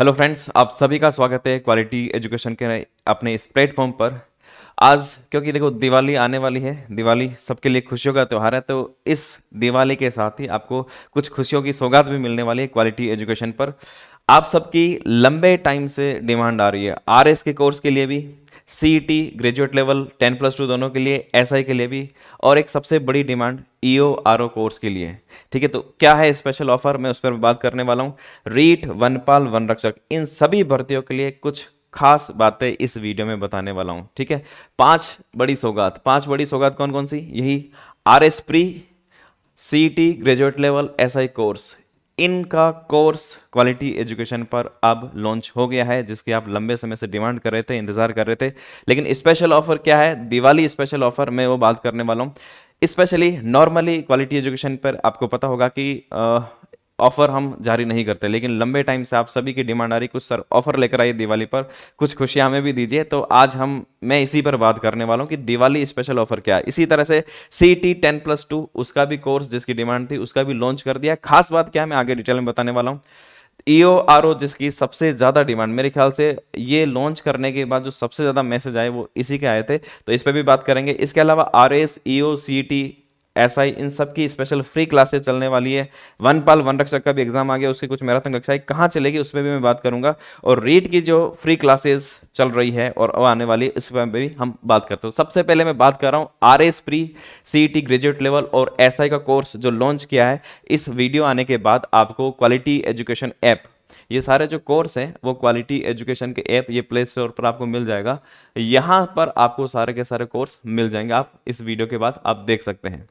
hello friends आप सभी का स्वागत है क्वालिटी एजुकेशन के अपने इस प्लेटफॉर्म पर आज क्योंकि देखो दिवाली आने वाली है दिवाली सबके लिए खुशियों का त्यौहार है तो इस दिवाली के साथ ही आपको कुछ खुशियों की सौगात भी मिलने वाली है क्वालिटी एजुकेशन पर आप सबकी लंबे टाइम से डिमांड आ रही है आर के कोर्स के लिए भी C graduate level ten plus two दोनों के लिए एस आई के लिए भी और एक सबसे बड़ी demand E O R O course के लिए ठीक है तो क्या है स्पेशल ऑफर मैं उस पर बात करने वाला हूँ रीट वनपाल वन रक्षक इन सभी भर्तियों के लिए कुछ खास बातें इस वीडियो में बताने वाला हूँ ठीक है पांच बड़ी सौगात पांच बड़ी सौगात कौन कौन सी यही R S pre C graduate level S I course इनका कोर्स क्वालिटी एजुकेशन पर अब लॉन्च हो गया है जिसकी आप लंबे समय से डिमांड कर रहे थे इंतजार कर रहे थे लेकिन स्पेशल ऑफर क्या है दिवाली स्पेशल ऑफर मैं वो बात करने वाला हूँ स्पेशली नॉर्मली क्वालिटी एजुकेशन पर आपको पता होगा कि ऑफर हम जारी नहीं करते लेकिन लंबे टाइम से आप सभी की डिमांड आ रही कुछ सर ऑफर लेकर आइए दिवाली पर कुछ खुशियाँ हमें भी दीजिए तो आज हम मैं इसी पर बात करने वाला हूँ कि दिवाली स्पेशल ऑफर क्या है इसी तरह से C T ten plus two उसका भी कोर्स जिसकी डिमांड थी उसका भी लॉन्च कर दिया खास बात क्या है मैं आगे डिटेल में बताने वाला हूँ ईओ आर ओ जिसकी सबसे ज़्यादा डिमांड मेरे ख्याल से ये लॉन्च करने के बाद जो सबसे ज़्यादा मैसेज आए वो इसी के आए थे तो इस पर भी बात करेंगे इसके अलावा R S E O C T SI इन सब की स्पेशल फ्री क्लासेस चलने वाली है वन पाल वन रक्षक का भी एग्जाम आ गया उसकी कुछ मैराथन कक्षाएं कहाँ चलेगी उस पर भी मैं बात करूंगा और रीट की जो फ्री क्लासेस चल रही है और आने वाली इस पर भी हम बात करते हैं सबसे पहले मैं बात कर रहा हूँ R S pre C T graduate level और एस आई का कोर्स जो लॉन्च किया है इस वीडियो आने के बाद आपको क्वालिटी एजुकेशन ऐप ये सारे जो कोर्स हैं वो क्वालिटी एजुकेशन के ऐप ये प्ले स्टोर पर आपको मिल जाएगा यहाँ पर आपको सारे के सारे कोर्स मिल जाएंगे आप इस वीडियो के बाद आप देख सकते हैं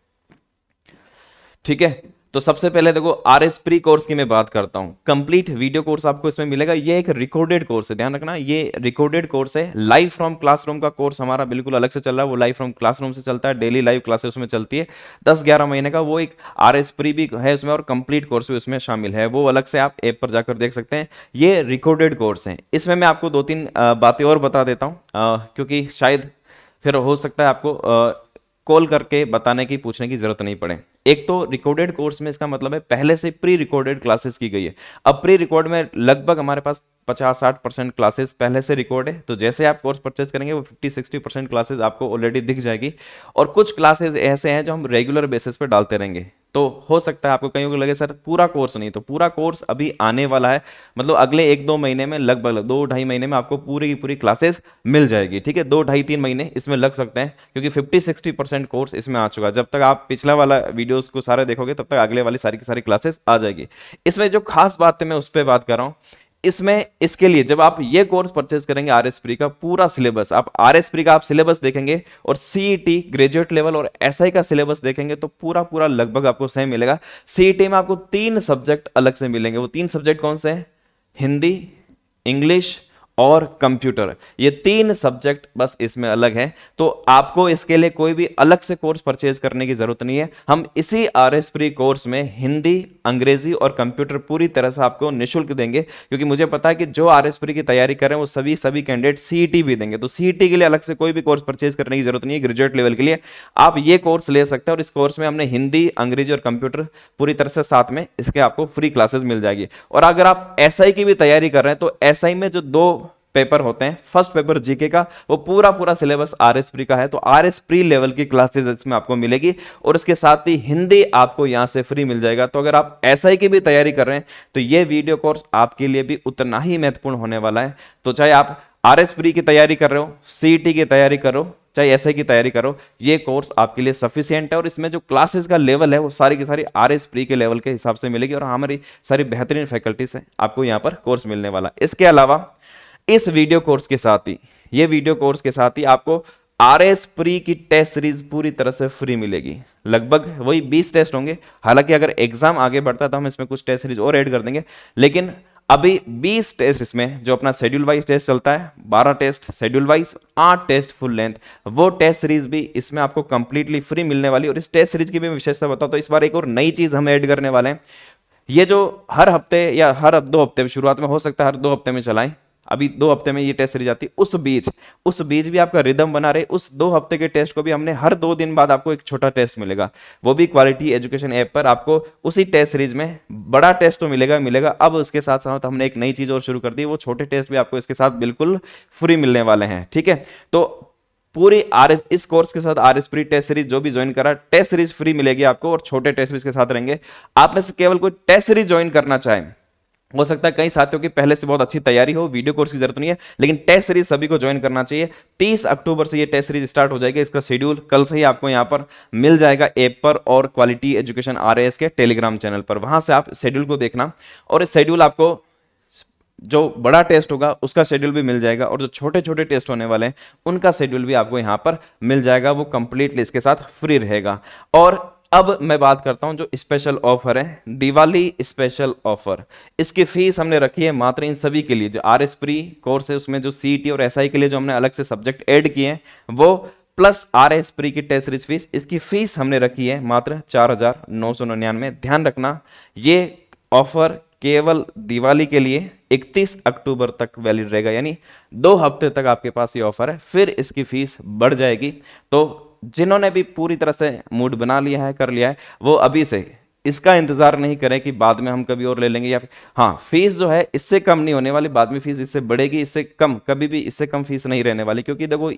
ठीक है तो सबसे पहले देखो आर एस प्री कोर्स की मैं बात करता हूँ कंप्लीट वीडियो कोर्स आपको इसमें मिलेगा ये एक रिकॉर्डेड कोर्स है ध्यान रखना ये रिकॉर्डेड कोर्स है लाइव फ्रॉम क्लासरूम का कोर्स हमारा बिल्कुल अलग से चल रहा है वो लाइव फ्रॉम क्लासरूम से चलता है डेली लाइव क्लासेस उसमें चलती है दस ग्यारह महीने का वो एक आर एस प्री भी है उसमें और कंप्लीट कोर्स भी उसमें शामिल है वो अलग से आप ऐप पर जाकर देख सकते हैं ये रिकॉर्डेड कोर्स है इसमें मैं आपको दो तीन बातें और बता देता हूँ क्योंकि शायद फिर हो सकता है आपको कॉल करके बताने की पूछने की जरूरत नहीं पड़े एक तो रिकॉर्डेड कोर्स में इसका मतलब है पहले से प्री रिकॉर्डेड क्लासेस की गई है अब प्री रिकॉर्ड में लगभग हमारे पास पचास साठ परसेंट क्लासेज पहले से रिकॉर्ड है तो जैसे आप कोर्स परचेज करेंगे वो फिफ्टी सिक्सटी परसेंट क्लासेज आपको ऑलरेडी दिख जाएगी और कुछ क्लासेज ऐसे हैं जो हम रेगुलर बेसिस पर डालते रहेंगे तो हो सकता है आपको कहीं को लगे सर पूरा कोर्स नहीं तो पूरा कोर्स अभी आने वाला है मतलब अगले एक दो महीने में लगभग दो ढाई महीने में आपको पूरी की पूरी क्लासेस मिल जाएगी ठीक है दो ढाई तीन महीने इसमें लग सकते हैं क्योंकि 50 60 परसेंट कोर्स इसमें आ चुका है जब तक आप पिछला वाला वीडियोस को सारे देखोगे तब तक अगले वाली सारी की सारी क्लासेस आ जाएगी इसमें जो खास बात है मैं उस पर बात कर रहा हूँ इसमें इसके लिए जब आप ये कोर्स परचेज करेंगे आर एस का पूरा सिलेबस आप आर एस का आप सिलेबस देखेंगे और सीईटी ग्रेजुएट लेवल और एस आई का सिलेबस देखेंगे तो पूरा पूरा लगभग आपको सेम मिलेगा सीईटी e में आपको तीन सब्जेक्ट अलग से मिलेंगे वो तीन सब्जेक्ट कौन से हैं हिंदी इंग्लिश और कंप्यूटर ये तीन सब्जेक्ट बस इसमें अलग हैं तो आपको इसके लिए कोई भी अलग से कोर्स परचेज करने की ज़रूरत नहीं है हम इसी आर एस फ्री कोर्स में हिंदी अंग्रेजी और कंप्यूटर पूरी तरह से आपको निःशुल्क देंगे क्योंकि मुझे पता है कि जो आर एस फ्री की तैयारी कर रहे हैं वो सभी सभी कैंडिडेट सी टी भी देंगे तो सी टी के लिए अलग से कोई भी कोर्स परचेज करने की ज़रूरत नहीं है ग्रेजुएट लेवल के लिए आप ये कोर्स ले सकते हैं और इस कोर्स में हमने हिंदी अंग्रेजी और कंप्यूटर पूरी तरह से साथ में इसके आपको फ्री क्लासेस मिल जाएगी और अगर आप एस आई की भी तैयारी कर रहे हैं तो एस आई में जो दो पेपर होते हैं फर्स्ट पेपर जीके का वो पूरा पूरा सिलेबस आर एस प्री का है तो आर एस प्री लेवल की क्लासेज इसमें आपको मिलेगी और इसके साथ ही हिंदी आपको यहाँ से फ्री मिल जाएगा तो अगर आप एस SI की भी तैयारी कर रहे हैं तो ये वीडियो कोर्स आपके लिए भी उतना ही महत्वपूर्ण होने वाला है तो चाहे आप आर एस प्री की तैयारी कर रहे हो सी e की तैयारी करो चाहे ऐसे की तैयारी करो ये कोर्स आपके लिए सफिशियंट है और इसमें जो क्लासेस का लेवल है वो सारी की सारी आर एस प्री के लेवल के हिसाब से मिलेगी और हमारी सारी बेहतरीन फैकल्टीज हैं आपको यहाँ पर कोर्स मिलने वाला इसके अलावा इस वीडियो कोर्स के साथ ही ये वीडियो कोर्स के साथ ही आपको आर एस प्री की टेस्ट सीरीज पूरी तरह से फ्री मिलेगी लगभग वही बीस टेस्ट होंगे हालांकि अगर एग्जाम आगे बढ़ता तो हम इसमें कुछ टेस्ट सीरीज और एड कर देंगे लेकिन अभी 20 टेस्ट इसमें जो अपना शेड्यूल वाइज टेस्ट चलता है 12 test schedule wise 8 test full length वो टेस्ट सीरीज भी इसमें आपको कंप्लीटली फ्री मिलने वाली और इस टेस्ट सीरीज की भी विशेषता बताओ तो इस बार एक और नई चीज़ हम ऐड करने वाले हैं ये जो हर हफ्ते या हर दो हफ्ते में शुरुआत में हो सकता है हर दो हफ्ते में चलाएं अभी दो हफ्ते में ये टेस्ट सीरीज आती है उस बीच उस बीच भी आपका रिदम बना रहे उस दो हफ्ते के टेस्ट को भी हमने हर दो दिन बाद आपको एक छोटा टेस्ट मिलेगा वो भी क्वालिटी एजुकेशन ऐप पर आपको उसी टेस्ट सीरीज में बड़ा टेस्ट तो मिलेगा मिलेगा अब उसके साथ साथ हमने एक नई चीज़ और शुरू कर दी वो छोटे टेस्ट भी आपको इसके साथ बिल्कुल फ्री मिलने वाले हैं ठीक है तो पूरी आर एस इस कोर्स के साथ R S pre test series जो भी ज्वाइन करा टेस्ट सीरीज फ्री मिलेगी आपको और छोटे टेस्ट भी इसके साथ रहेंगे आप में से केवल कोई टेस्ट सीरीज ज्वाइन करना चाहें हो सकता है कई साथियों की पहले से बहुत अच्छी तैयारी हो वीडियो कोर्स की जरूरत नहीं है लेकिन टेस्ट सीरीज सभी को ज्वाइन करना चाहिए 30 अक्टूबर से ये टेस्ट सीरीज स्टार्ट हो जाएगी इसका शेड्यूल कल से ही आपको यहाँ पर मिल जाएगा ऐप पर और क्वालिटी एजुकेशन आर के टेलीग्राम चैनल पर वहां से आप शेड्यूल को देखना और इस शेड्यूल आपको जो बड़ा टेस्ट होगा उसका शेड्यूल भी मिल जाएगा और जो छोटे छोटे टेस्ट होने वाले हैं उनका शेड्यूल भी आपको यहाँ पर मिल जाएगा वो कंप्लीटली इसके साथ फ्री रहेगा और अब मैं बात करता हूं जो स्पेशल ऑफर है दिवाली स्पेशल ऑफर इसकी फीस हमने रखी है मात्र इन सभी के लिए जो आर एस प्री कोर्स है उसमें जो सी e और एस के लिए जो हमने अलग से सब्जेक्ट ऐड किए हैं वो प्लस आर एस प्री की टेस्ट रिच फीस इसकी फीस हमने रखी है मात्र चार हजार नौ सौ निन्यानवे ध्यान रखना ये ऑफर केवल दिवाली के लिए 31 अक्टूबर तक वैलिड रहेगा यानी दो हफ्ते तक आपके पास ये ऑफर है फिर इसकी फीस बढ़ जाएगी तो जिन्होंने भी पूरी तरह से मूड बना लिया है कर लिया है वो अभी से इसका इंतजार नहीं करें कि बाद में हम कभी और ले लेंगे या हाँ फीस जो है इससे कम नहीं होने वाली बाद में फीस इससे बढ़ेगी इससे कम कभी भी इससे कम फीस नहीं रहने वाली क्योंकि देखो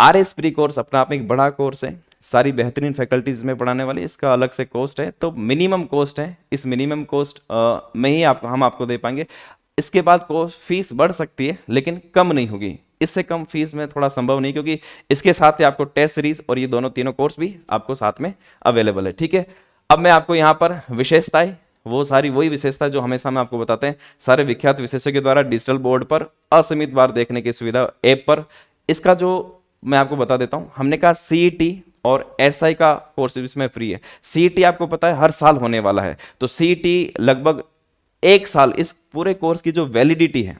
आर एस प्री कोर्स अपना आप में एक बड़ा कोर्स है सारी बेहतरीन फैकल्टीज़ में पढ़ाने वाली इसका अलग से कॉस्ट है तो मिनिमम कॉस्ट है इस मिनिमम कॉस्ट में ही आप हम आपको दे पाएंगे इसके बाद फीस बढ़ सकती है लेकिन कम नहीं होगी इससे कम फीस में थोड़ा संभव नहीं क्योंकि इसके साथ ही आपको टेस्ट सीरीज और ये दोनों तीनों कोर्स भी आपको साथ में अवेलेबल है ठीक है अब मैं आपको यहाँ पर विशेषताएं वो सारी वही विशेषता जो हमेशा मैं आपको बताते हैं सारे विख्यात विशेषज्ञों द्वारा डिजिटल बोर्ड पर असीमित बार देखने की सुविधा ऐप पर इसका जो मैं आपको बता देता हूँ हमने कहा सी e और एस SI का कोर्स इसमें फ्री है सी e आपको पता है हर साल होने वाला है तो सी e लगभग एक साल इस पूरे कोर्स की जो वैलिडिटी है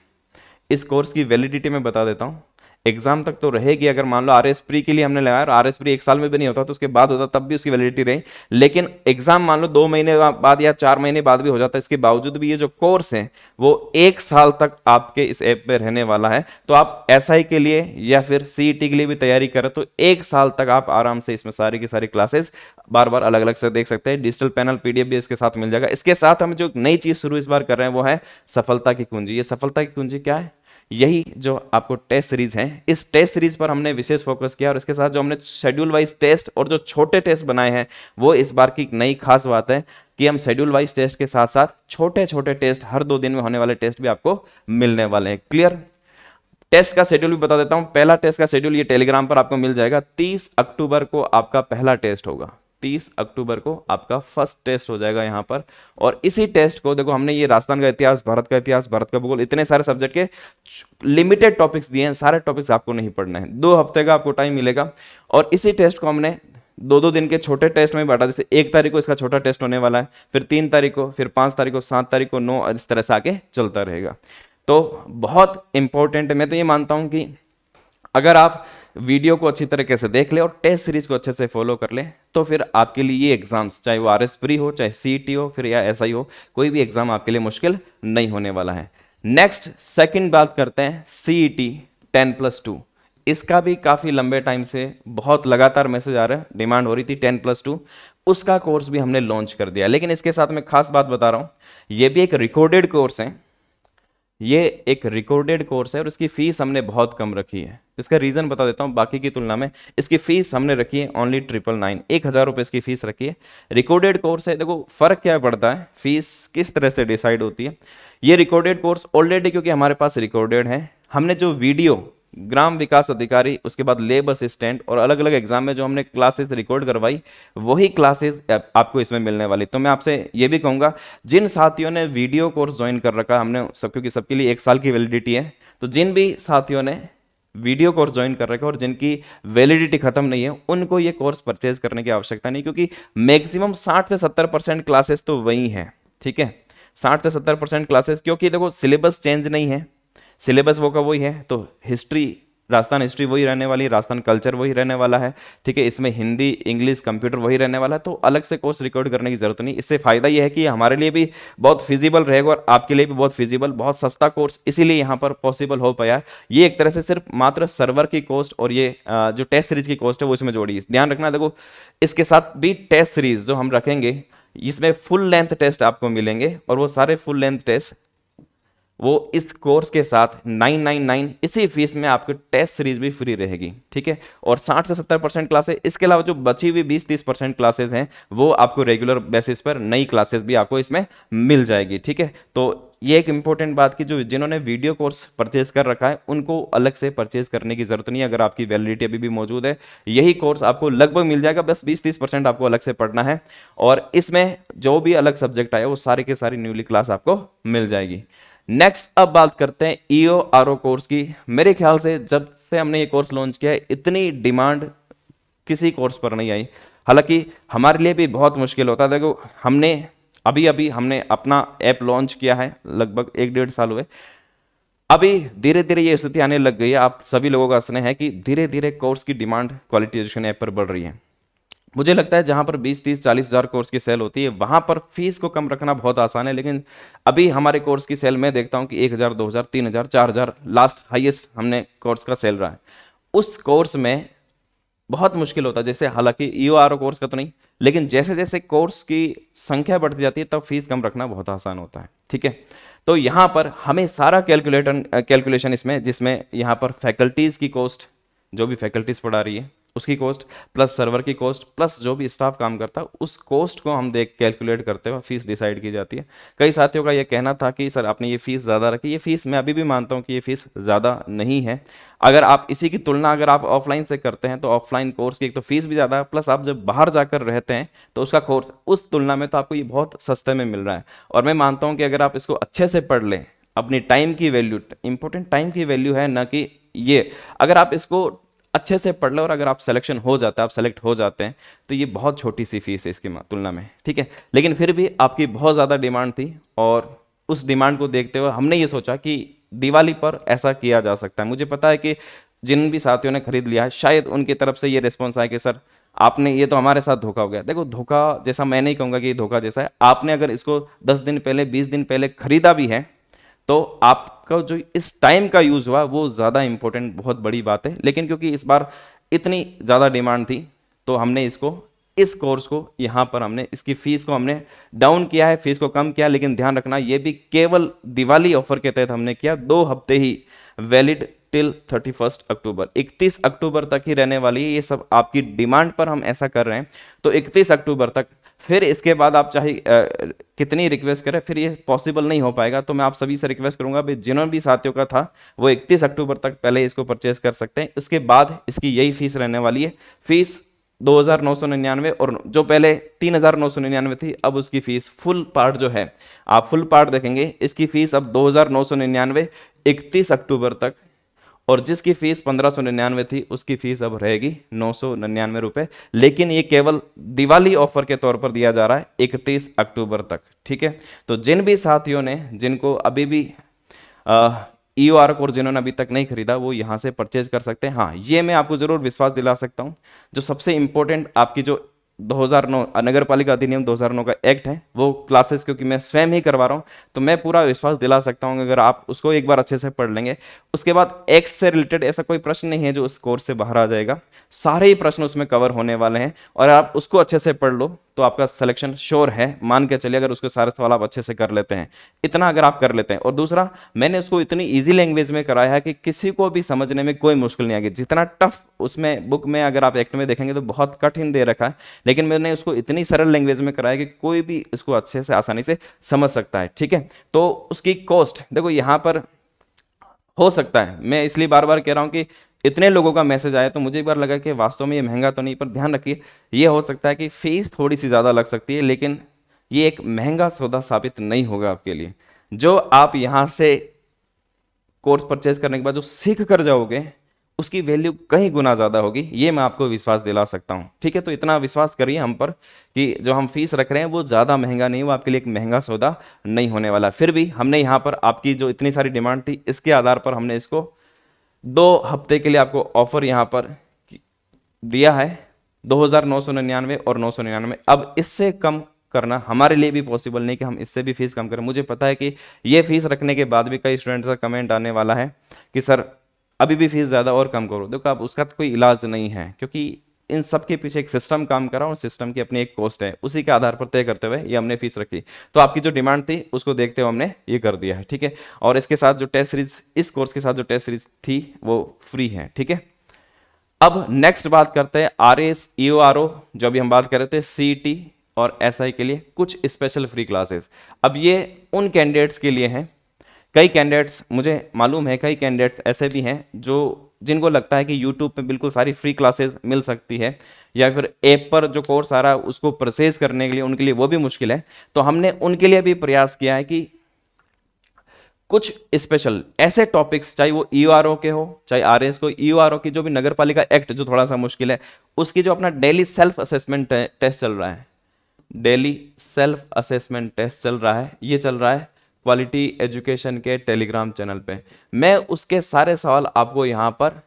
इस कोर्स की वैलिडिटी में बता देता हूँ एग्जाम तक तो रहेगी अगर मान लो आर एस प्री के लिए हमने लगाया और आर एस प्री एक साल में भी नहीं होता तो उसके बाद होता तब भी उसकी वैलिडिटी रही लेकिन एग्जाम मान लो दो महीने बाद या चार महीने बाद भी हो जाता है इसके बावजूद भी ये जो कोर्स है वो एक साल तक आपके इस ऐप पे रहने वाला है तो आप एस SI के लिए या फिर सी e के लिए भी तैयारी करें तो एक साल तक आप आराम से इसमें सारी की सारी क्लासेस बार बार अलग अलग से देख सकते हैं डिजिटल पैनल पी भी इसके साथ मिल जाएगा इसके साथ हम जो नई चीज़ शुरू इस बार कर रहे हैं वो है सफलता की कुंजी ये सफलता की कुंजी क्या है यही जो आपको टेस्ट सीरीज है इस टेस्ट सीरीज पर हमने विशेष फोकस किया और इसके साथ जो हमने शेड्यूल वाइज टेस्ट और जो छोटे टेस्ट बनाए हैं वो इस बार की नई खास बात है कि हम शेड्यूल वाइज टेस्ट के साथ साथ छोटे छोटे टेस्ट हर दो दिन में होने वाले टेस्ट भी आपको मिलने वाले हैं क्लियर टेस्ट का शेड्यूल भी बता देता हूं पहला टेस्ट का शेड्यूल ये टेलीग्राम पर आपको मिल जाएगा 30 अक्टूबर को आपका पहला टेस्ट होगा 30 अक्टूबर को आपका फर्स्ट टेस्ट हो जाएगा यहाँ पर और इसी टेस्ट को देखो हमने ये राजस्थान का इतिहास भारत का इतिहास भारत का भूगोल इतने सारे सब्जेक्ट के लिमिटेड टॉपिक्स दिए हैं सारे टॉपिक्स आपको नहीं पढ़ने हैं दो हफ्ते का आपको टाइम मिलेगा और इसी टेस्ट को हमने दो दो दिन के छोटे टेस्ट में बांटा जैसे एक तारीख को इसका छोटा टेस्ट होने वाला है फिर तीन तारीख को फिर पाँच तारीख को सात तारीख को नौ इस तरह से आके चलता रहेगा तो बहुत इंपॉर्टेंट मैं तो ये मानता हूँ कि अगर आप वीडियो को अच्छी तरीके से देख लें और टेस्ट सीरीज को अच्छे से फॉलो कर ले तो फिर आपके लिए ये एग्ज़ाम्स चाहे वो आर एस प्री हो चाहे सी टी e हो फिर या एस आई हो कोई भी एग्ज़ाम आपके लिए मुश्किल नहीं होने वाला है नेक्स्ट सेकेंड बात करते हैं C E T ten plus two इसका भी काफ़ी लंबे टाइम से बहुत लगातार मैसेज आ रहा है डिमांड हो रही थी टेन प्लस टू उसका कोर्स भी हमने लॉन्च कर दिया लेकिन इसके साथ मैं खास बात बता रहा हूँ ये भी एक रिकॉर्डेड कोर्स है ये एक रिकॉर्डेड कोर्स है और इसकी फीस हमने बहुत कम रखी है इसका रीज़न बता देता हूँ बाकी की तुलना में इसकी फीस हमने रखी है ओनली ट्रिपल नाइन एक हज़ार रुपये इसकी फीस रखी है रिकॉर्डेड कोर्स है देखो फ़र्क क्या पड़ता है फीस किस तरह से डिसाइड होती है ये रिकॉर्डेड कोर्स ऑलरेडी क्योंकि हमारे पास रिकॉर्डेड है हमने जो वीडियो ग्राम विकास अधिकारी उसके बाद लेब असिस्टेंट और अलग अलग एग्जाम में जो हमने क्लासेस रिकॉर्ड करवाई वही क्लासेस आपको इसमें मिलने वाली तो मैं आपसे ये भी कहूँगा जिन साथियों ने वीडियो कोर्स ज्वाइन कर रखा हमने सब क्योंकि सबके लिए एक साल की वैलिडिटी है तो जिन भी साथियों ने वीडियो कोर्स ज्वाइन कर रखे और जिनकी वैलिडिटी खत्म नहीं है उनको ये कोर्स परचेज करने की आवश्यकता नहीं क्योंकि मैक्सिमम साठ से सत्तर परसेंट क्लासेस तो वही हैं ठीक है साठ से सत्तर परसेंट क्लासेस क्योंकि देखो सिलेबस चेंज नहीं है सिलेबस वो का वही है तो हिस्ट्री राजस्थान हिस्ट्री वही रहने वाली है राजस्थान कल्चर वही रहने वाला है ठीक है इसमें हिंदी इंग्लिश कंप्यूटर वही रहने वाला है तो अलग से कोर्स रिकॉर्ड करने की जरूरत नहीं इससे फायदा यह है कि हमारे लिए भी बहुत फिजिबल रहेगा और आपके लिए भी बहुत फिजिबल बहुत सस्ता कोर्स इसीलिए यहाँ पर पॉसिबल हो पाया ये एक तरह से सिर्फ मात्र सर्वर की कोस्ट और ये जो टेस्ट सीरीज की कोस्ट है वो इसमें जोड़ी ध्यान रखना देखो इसके साथ भी टेस्ट सीरीज जो हम रखेंगे इसमें फुल लेंथ टेस्ट आपको मिलेंगे और वो सारे फुल लेंथ टेस्ट वो इस कोर्स के साथ 999 इसी फीस में आपकी टेस्ट सीरीज भी फ्री रहेगी ठीक है और 60 से 70 परसेंट क्लासेज इसके अलावा जो बची हुई 20-30 परसेंट क्लासेज हैं वो आपको रेगुलर बेसिस पर नई क्लासेज भी आपको इसमें मिल जाएगी ठीक है तो ये एक इंपॉर्टेंट बात की जो जिन्होंने वीडियो कोर्स परचेज कर रखा है उनको अलग से परचेज करने की जरूरत नहीं है अगर आपकी वैलिडिटी अभी भी मौजूद है यही कोर्स आपको लगभग मिल जाएगा बस 20-30 परसेंट आपको अलग से पढ़ना है और इसमें जो भी अलग सब्जेक्ट आया वो सारे के सारी न्यूली क्लास आपको मिल जाएगी नेक्स्ट अब बात करते हैं ईओ आर कोर्स की मेरे ख्याल से जब से हमने ये कोर्स लॉन्च किया है इतनी डिमांड किसी कोर्स पर नहीं आई हालांकि हमारे लिए भी बहुत मुश्किल होता है देखो हमने अभी अभी हमने अपना ऐप लॉन्च किया है लगभग एक डेढ़ साल हुए अभी धीरे धीरे ये स्थिति आने लग गई है आप सभी लोगों का स्नेह है कि धीरे धीरे कोर्स की डिमांड क्वालिटी एजुकेशन ऐप पर बढ़ रही है मुझे लगता है जहाँ पर 20, 30, 40 हज़ार कोर्स की सेल होती है वहाँ पर फीस को कम रखना बहुत आसान है लेकिन अभी हमारे कोर्स की सेल में देखता हूँ कि एक हज़ार दो हज़ार तीन हज़ार चार हज़ार लास्ट हाईएस्ट हमने कोर्स का सेल रहा है उस कोर्स में बहुत मुश्किल होता है जैसे हालांकि ई e ओ कोर्स का तो नहीं लेकिन जैसे जैसे कोर्स की संख्या बढ़ती जाती है तब तो फीस कम रखना बहुत आसान होता है ठीक है तो यहाँ पर हमें सारा कैलकुलेटर कैलकुलेशन इसमें जिसमें यहाँ पर फैकल्टीज़ की कॉस्ट जो भी फैकल्टीज़ पढ़ा रही है उसकी कॉस्ट प्लस सर्वर की कॉस्ट प्लस जो भी स्टाफ काम करता है उस कॉस्ट को हम देख कैलकुलेट करते हुए फीस डिसाइड की जाती है कई साथियों का ये कहना था कि सर आपने ये फीस ज़्यादा रखी ये फीस मैं अभी भी मानता हूँ कि ये फीस ज़्यादा नहीं है अगर आप इसी की तुलना अगर आप ऑफलाइन से करते हैं तो ऑफलाइन कोर्स की एक तो फीस भी ज़्यादा है प्लस आप जब बाहर जाकर रहते हैं तो उसका कोर्स उस तुलना में तो आपको ये बहुत सस्ते में मिल रहा है और मैं मानता हूँ कि अगर आप इसको अच्छे से पढ़ लें अपनी टाइम की वैल्यू इंपॉर्टेंट टाइम की वैल्यू है ना कि ये अगर आप इसको अच्छे से पढ़ लो और अगर आप सिलेक्शन हो जाते हैं आप सेलेक्ट हो जाते हैं तो ये बहुत छोटी सी फीस है इसकी तुलना में ठीक है लेकिन फिर भी आपकी बहुत ज़्यादा डिमांड थी और उस डिमांड को देखते हुए हमने ये सोचा कि दिवाली पर ऐसा किया जा सकता है मुझे पता है कि जिन भी साथियों ने खरीद लिया है शायद उनकी तरफ से ये रिस्पॉन्स आया कि सर आपने ये तो हमारे साथ धोखा हो गया देखो धोखा जैसा मैं नहीं कहूँगा कि ये धोखा जैसा है आपने अगर इसको दस दिन पहले बीस दिन पहले खरीदा भी है तो आपका जो इस टाइम का यूज़ हुआ वो ज़्यादा इम्पोर्टेंट बहुत बड़ी बात है लेकिन क्योंकि इस बार इतनी ज़्यादा डिमांड थी तो हमने इसको इस कोर्स को यहाँ पर हमने इसकी फ़ीस को हमने डाउन किया है फीस को कम किया लेकिन ध्यान रखना ये भी केवल दिवाली ऑफर के तहत हमने किया दो हफ्ते ही valid till thirty first October इकतीस अक्टूबर तक ही रहने वाली है ये सब आपकी डिमांड पर हम ऐसा कर रहे हैं तो इकतीस अक्टूबर तक फिर इसके बाद आप चाहे कितनी रिक्वेस्ट करें फिर ये पॉसिबल नहीं हो पाएगा तो मैं आप सभी से रिक्वेस्ट करूंगा भाई जिन्होंने भी साथियों का था वो 31 अक्टूबर तक पहले इसको परचेज कर सकते हैं उसके बाद इसकी यही फीस रहने वाली है फीस दो हज़ार नौ सौ निन्यानवे और जो पहले तीन हज़ार नौ सौ निन्यानवे थी अब उसकी फ़ीस फुल पार्ट जो है आप फुल पार्ट देखेंगे इसकी फ़ीस अब दो हज़ार नौ सौ निन्यानवे इकतीस अक्टूबर तक और जिसकी फीस पंद्रह सौ निन्यानवे थी उसकी फीस अब रहेगी नौ सौ निन्यानवे रुपये लेकिन ये केवल दिवाली ऑफर के तौर पर दिया जा रहा है इकतीस अक्टूबर तक ठीक है तो जिन भी साथियों ने जिनको अभी भी ई ओ आर कोड जिन्होंने अभी तक नहीं खरीदा वो यहाँ से परचेज कर सकते हैं हाँ ये मैं आपको ज़रूर विश्वास दिला सकता हूँ जो सबसे इम्पोर्टेंट आपकी जो 2009 नगर पालिका अधिनियम 2009 का एक्ट है वो क्लासेस क्योंकि मैं स्वयं ही करवा रहा हूँ तो मैं पूरा विश्वास दिला सकता हूँ अगर आप उसको एक बार अच्छे से पढ़ लेंगे उसके बाद एक्ट से रिलेटेड ऐसा कोई प्रश्न नहीं है जो उस कोर्स से बाहर आ जाएगा सारे ही प्रश्न उसमें कवर होने वाले हैं और आप उसको अच्छे से पढ़ लो तो आपका सिलेक्शन श्योर है मान के चलिए अगर उसके सारे सवाल आप अच्छे से कर लेते हैं इतना अगर आप कर लेते हैं और दूसरा मैंने उसको इतनी ईजी लैंग्वेज में कराया है कि किसी को भी समझने में कोई मुश्किल नहीं आएगी जितना टफ उसमें बुक में अगर आप एक्ट में देखेंगे तो बहुत कठिन दे रखा है लेकिन मैंने उसको इतनी सरल लैंग्वेज में कराया कि कोई भी इसको अच्छे से आसानी से समझ सकता है ठीक है तो उसकी कॉस्ट देखो यहाँ पर हो सकता है मैं इसलिए बार बार कह रहा हूँ कि इतने लोगों का मैसेज आया तो मुझे एक बार लगा कि वास्तव में ये महंगा तो नहीं पर ध्यान रखिए ये हो सकता है कि फीस थोड़ी सी ज़्यादा लग सकती है लेकिन ये एक महंगा सौदा साबित नहीं होगा आपके लिए जो आप यहाँ से कोर्स परचेज करने के बाद जो सीख कर जाओगे उसकी वैल्यू कहीं गुना ज़्यादा होगी ये मैं आपको विश्वास दिला सकता हूँ ठीक है तो इतना विश्वास करिए हम पर कि जो हम फीस रख रहे हैं वो ज़्यादा महंगा नहीं वो आपके लिए एक महंगा सौदा नहीं होने वाला फिर भी हमने यहाँ पर आपकी जो इतनी सारी डिमांड थी इसके आधार पर हमने इसको दो हफ्ते के लिए आपको ऑफर यहाँ पर दिया है दो हज़ार नौ सौ निन्यानवे और नौ सौ निन्यानवे अब इससे कम करना हमारे लिए भी पॉसिबल नहीं कि हम इससे भी फीस कम करें मुझे पता है कि ये फीस रखने के बाद भी कई स्टूडेंट्स का कमेंट आने वाला है कि सर अभी भी फीस ज़्यादा और कम करो देखो आप उसका तो कोई इलाज नहीं है क्योंकि इन सब के पीछे एक सिस्टम काम करा और सिस्टम की अपनी एक कॉस्ट है उसी के आधार पर तय करते हुए ये हमने फीस रखी तो आपकी जो डिमांड थी उसको देखते हुए हमने ये कर दिया है ठीक है और इसके साथ जो टेस्ट सीरीज इस कोर्स के साथ जो टेस्ट सीरीज थी वो फ्री है ठीक है अब नेक्स्ट बात करते हैं R S O R O जो अभी हम बात कर रहे थे सी टी e और एस SI के लिए कुछ स्पेशल फ्री क्लासेस अब ये उन कैंडिडेट्स के लिए हैं कई कैंडिडेट्स मुझे मालूम है कई कैंडिडेट्स ऐसे भी हैं जो जिनको लगता है कि यूट्यूब पे बिल्कुल सारी फ्री क्लासेस मिल सकती है या फिर ऐप पर जो कोर्स आ रहा है उसको प्रोसेस करने के लिए उनके लिए वो भी मुश्किल है तो हमने उनके लिए भी प्रयास किया है कि कुछ स्पेशल ऐसे टॉपिक्स चाहे वो ई e के हो चाहे आर एस को ई e की जो भी नगर पालिका एक्ट जो थोड़ा सा मुश्किल है उसकी जो अपना डेली सेल्फ असेसमेंट टेस्ट चल रहा है डेली सेल्फ असेसमेंट टेस्ट चल रहा है ये चल रहा है क्वालिटी एजुकेशन के टेलीग्राम चैनल पे मैं उसके सारे सवाल आपको यहाँ पर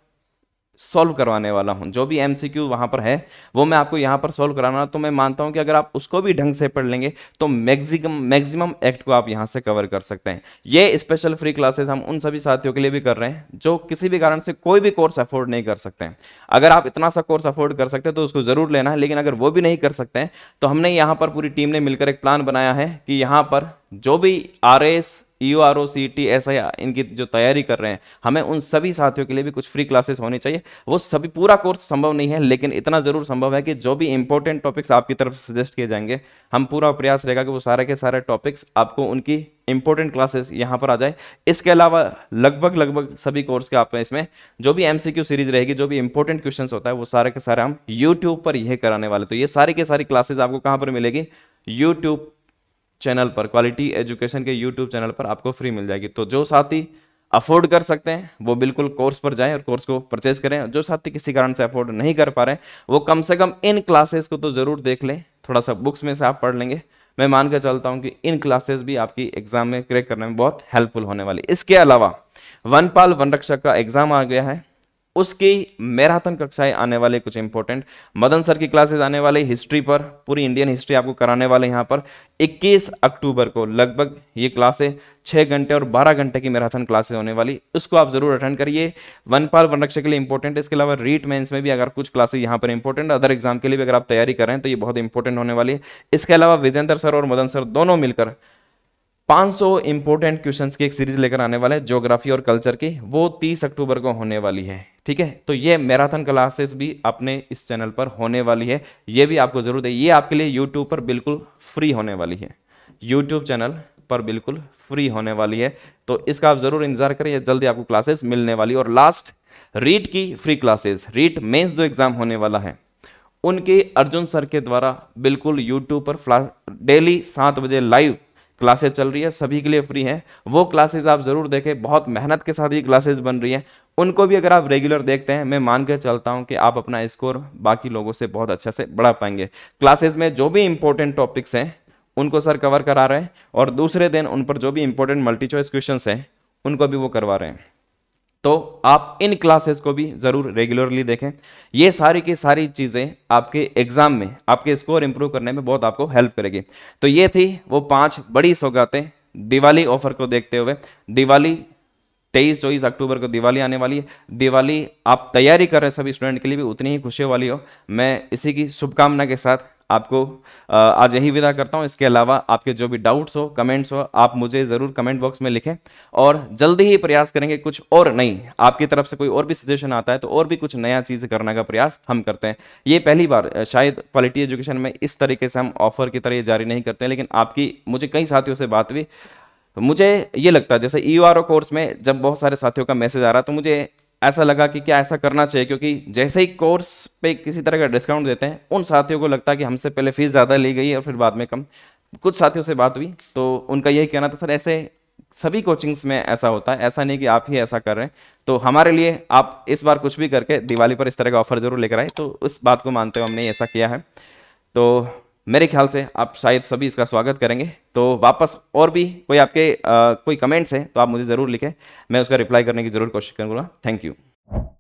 सॉल्व करवाने वाला हूं जो भी एमसीक्यू वहां पर है वो मैं आपको यहां पर सॉल्व कराना तो मैं मानता हूं कि अगर आप उसको भी ढंग से पढ़ लेंगे तो मैक्सिमम मैक्सिमम एक्ट को आप यहां से कवर कर सकते हैं ये स्पेशल फ्री क्लासेस हम उन सभी साथियों के लिए भी कर रहे हैं जो किसी भी कारण से कोई भी कोर्स अफोर्ड नहीं कर सकते हैं अगर आप इतना सा कोर्स अफोर्ड कर सकते हैं तो उसको ज़रूर लेना है लेकिन अगर वो भी नहीं कर सकते हैं तो हमने यहाँ पर पूरी टीम ने मिलकर एक प्लान बनाया है कि यहाँ पर जो भी R S E R O C T S I इनकी जो तैयारी कर रहे हैं हमें उन सभी साथियों के लिए भी कुछ फ्री क्लासेस होनी चाहिए वो सभी पूरा कोर्स संभव नहीं है लेकिन इतना ज़रूर संभव है कि जो भी इंपॉर्टेंट टॉपिक्स आपकी तरफ से सजेस्ट किए जाएंगे हम पूरा प्रयास रहेगा कि वो सारे के सारे टॉपिक्स आपको उनकी इंपॉर्टेंट क्लासेस यहाँ पर आ जाए इसके अलावा लगभग लगभग सभी कोर्स के आप इसमें जो भी एम सीरीज रहेगी जो भी इंपॉर्टेंट क्वेश्चन होता है वो सारे के सारे हम यूट्यूब पर यह कराने वाले तो ये सारी के सारी क्लासेज आपको कहाँ पर मिलेगी यूट्यूब चैनल पर क्वालिटी एजुकेशन के यूट्यूब चैनल पर आपको फ्री मिल जाएगी तो जो साथी अफोर्ड कर सकते हैं वो बिल्कुल कोर्स पर जाएं और कोर्स को परचेज करें जो साथी किसी कारण से अफोर्ड नहीं कर पा रहे वो कम से कम इन क्लासेस को तो ज़रूर देख लें थोड़ा सा बुक्स में से आप पढ़ लेंगे मैं मान कर चलता हूं कि इन क्लासेस भी आपकी एग्जाम में क्रैक करने में बहुत हेल्पफुल होने वाली इसके अलावा वनपाल वन रक्षा का एग्जाम आ गया है उसकी मैराथन कक्षाएं आने वाले कुछ इंपॉर्टेंट मदन सर की क्लासेस आने वाले हिस्ट्री पर पूरी इंडियन हिस्ट्री आपको कराने वाले यहां पर 21 अक्टूबर को लगभग ये क्लासे छः घंटे और 12 घंटे की मैराथन क्लासेस होने वाली उसको आप जरूर अटेंड करिए वनपाल वनरक्षक के लिए इंपॉर्टेंट इसके अलावा रीट मेंस में भी अगर कुछ क्लासेस यहाँ पर इंपॉर्टेंट अदर एग्जाम के लिए भी अगर आप तैयारी कर रहे हैं तो ये बहुत इंपॉर्टेंट होने वाली है इसके अलावा विजेंद्र सर और मदन सर दोनों मिलकर 500 इंपॉर्टेंट क्वेश्चन की एक सीरीज लेकर आने वाले हैं ज्योग्राफी और कल्चर की वो 30 अक्टूबर को होने वाली है ठीक है तो ये मैराथन क्लासेस भी अपने इस चैनल पर होने वाली है ये भी आपको जरूर दे ये आपके लिए यूट्यूब पर बिल्कुल फ्री होने वाली है यूट्यूब चैनल पर बिल्कुल फ्री होने वाली है तो इसका आप जरूर इंतजार करें जल्दी आपको क्लासेस मिलने वाली और लास्ट रीट की फ्री क्लासेस रीट मेंस जो एग्जाम होने वाला है उनके अर्जुन सर के द्वारा बिल्कुल यूट्यूब पर डेली सात बजे लाइव क्लासेज चल रही है सभी के लिए फ्री हैं वो क्लासेज आप ज़रूर देखें बहुत मेहनत के साथ ये क्लासेज बन रही हैं उनको भी अगर आप रेगुलर देखते हैं मैं मान कर चलता हूँ कि आप अपना स्कोर बाकी लोगों से बहुत अच्छा से बढ़ा पाएंगे क्लासेज में जो भी इंपॉर्टेंट टॉपिक्स हैं उनको सर कवर करा रहे हैं और दूसरे दिन उन पर जो भी इंपॉर्टेंट मल्टी चॉइस क्वेश्चन हैं उनको भी वो करवा रहे हैं तो आप इन क्लासेस को भी ज़रूर रेगुलरली देखें ये सारी की सारी चीज़ें आपके एग्ज़ाम में आपके स्कोर इंप्रूव करने में बहुत आपको हेल्प करेगी तो ये थी वो पांच बड़ी सौगातें दिवाली ऑफर को देखते हुए दिवाली तेईस चौबीस अक्टूबर को दिवाली आने वाली है दिवाली आप तैयारी कर रहे सभी स्टूडेंट के लिए भी उतनी ही खुशी वाली हो मैं इसी की शुभकामना के साथ आपको आज यही विदा करता हूँ इसके अलावा आपके जो भी डाउट्स हो कमेंट्स हो आप मुझे ज़रूर कमेंट बॉक्स में लिखें और जल्दी ही प्रयास करेंगे कुछ और नहीं आपकी तरफ से कोई और भी सजेशन आता है तो और भी कुछ नया चीज़ करने का प्रयास हम करते हैं ये पहली बार शायद क्वालिटी एजुकेशन में इस तरीके से हम ऑफर की तरह जारी नहीं करते हैं लेकिन आपकी मुझे कई साथियों से बात हुई तो मुझे ये लगता है जैसे ई e कोर्स में जब बहुत सारे साथियों का मैसेज आ रहा तो मुझे ऐसा लगा कि क्या ऐसा करना चाहिए क्योंकि जैसे ही कोर्स पे किसी तरह का डिस्काउंट देते हैं उन साथियों को लगता है कि हमसे पहले फीस ज़्यादा ली गई और फिर बाद में कम कुछ साथियों से बात हुई तो उनका यही कहना था सर ऐसे सभी कोचिंग्स में ऐसा होता है ऐसा नहीं कि आप ही ऐसा कर रहे हैं तो हमारे लिए आप इस बार कुछ भी करके दिवाली पर इस तरह का ऑफर जरूर लेकर आए तो उस बात को मानते हुए हमने ऐसा किया है तो मेरे ख्याल से आप शायद सभी इसका स्वागत करेंगे तो वापस और भी कोई आपके आ, कोई कमेंट्स हैं तो आप मुझे ज़रूर लिखें मैं उसका रिप्लाई करने की ज़रूर कोशिश करूँगा थैंक यू